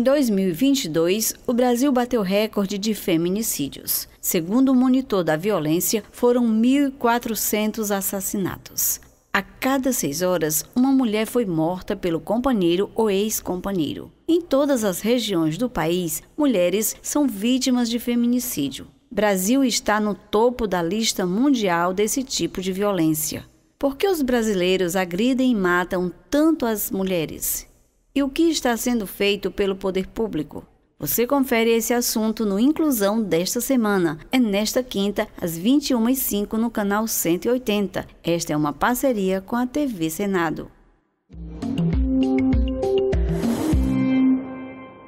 Em 2022, o Brasil bateu recorde de feminicídios. Segundo o monitor da violência, foram 1.400 assassinatos. A cada seis horas, uma mulher foi morta pelo companheiro ou ex-companheiro. Em todas as regiões do país, mulheres são vítimas de feminicídio. Brasil está no topo da lista mundial desse tipo de violência. Por que os brasileiros agridem e matam tanto as mulheres? e o que está sendo feito pelo poder público. Você confere esse assunto no Inclusão desta semana. É nesta quinta, às 21h05, no canal 180. Esta é uma parceria com a TV Senado.